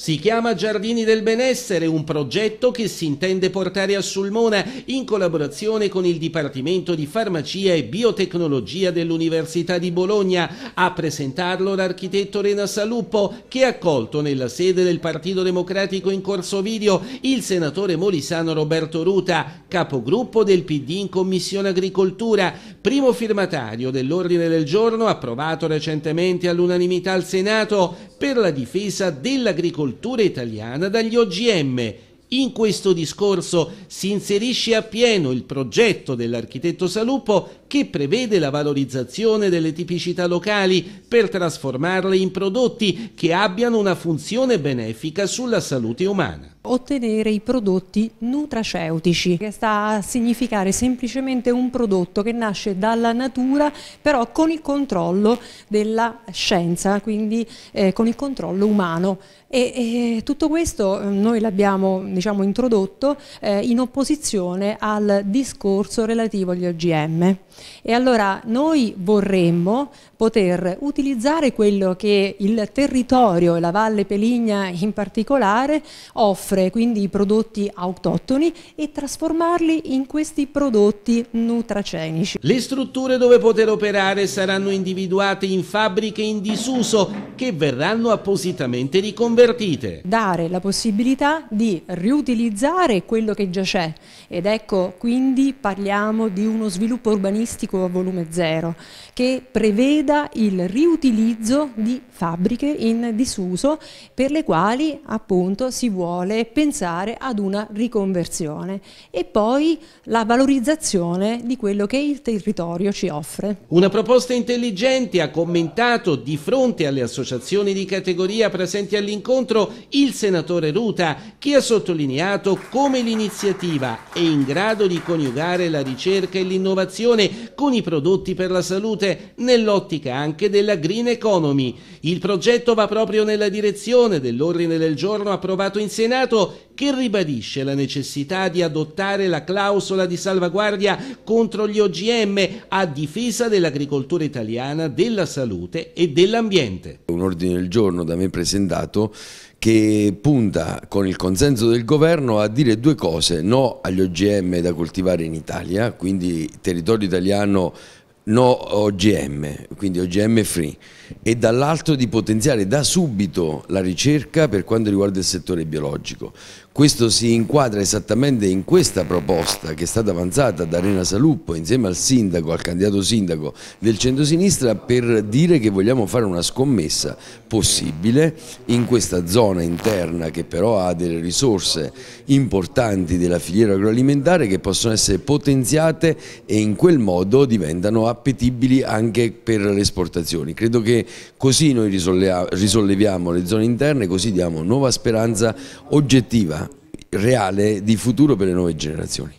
Si chiama Giardini del Benessere, un progetto che si intende portare a Sulmona in collaborazione con il Dipartimento di Farmacia e Biotecnologia dell'Università di Bologna. A presentarlo l'architetto Rena Saluppo, che ha accolto nella sede del Partito Democratico in Corso Video il senatore molisano Roberto Ruta, capogruppo del PD in Commissione Agricoltura, primo firmatario dell'ordine del giorno approvato recentemente all'unanimità al Senato per la difesa dell'agricoltura l'agricoltura italiana dagli OGM. In questo discorso si inserisce appieno il progetto dell'architetto Salupo che prevede la valorizzazione delle tipicità locali per trasformarle in prodotti che abbiano una funzione benefica sulla salute umana ottenere i prodotti nutraceutici, che sta a significare semplicemente un prodotto che nasce dalla natura, però con il controllo della scienza, quindi eh, con il controllo umano. E, e tutto questo eh, noi l'abbiamo diciamo, introdotto eh, in opposizione al discorso relativo agli OGM. E allora noi vorremmo poter utilizzare quello che il territorio e la Valle Peligna in particolare offre produrre quindi i prodotti autoctoni e trasformarli in questi prodotti nutracenici. Le strutture dove poter operare saranno individuate in fabbriche in disuso che verranno appositamente riconvertite. Dare la possibilità di riutilizzare quello che già c'è ed ecco quindi parliamo di uno sviluppo urbanistico a volume zero che preveda il riutilizzo di fabbriche in disuso per le quali appunto si vuole pensare ad una riconversione e poi la valorizzazione di quello che il territorio ci offre. Una proposta intelligente ha commentato di fronte alle associazioni di categoria presenti all'incontro il senatore Ruta che ha sottolineato come l'iniziativa è in grado di coniugare la ricerca e l'innovazione con i prodotti per la salute nell'ottica anche della green economy. Il progetto va proprio nella direzione dell'ordine del giorno approvato in Senato Stato che ribadisce la necessità di adottare la clausola di salvaguardia contro gli OGM a difesa dell'agricoltura italiana, della salute e dell'ambiente. Un ordine del giorno da me presentato che punta con il consenso del governo a dire due cose, no agli OGM da coltivare in Italia, quindi territorio italiano no OGM, quindi OGM free, e dall'altro di potenziare da subito la ricerca per quanto riguarda il settore biologico. Questo si inquadra esattamente in questa proposta che è stata avanzata da Rena Saluppo insieme al sindaco, al candidato sindaco del centro-sinistra per dire che vogliamo fare una scommessa possibile in questa zona interna che però ha delle risorse importanti della filiera agroalimentare che possono essere potenziate e in quel modo diventano appetibili anche per le esportazioni. Credo che così noi risolleviamo le zone interne, così diamo nuova speranza oggettiva reale di futuro per le nuove generazioni.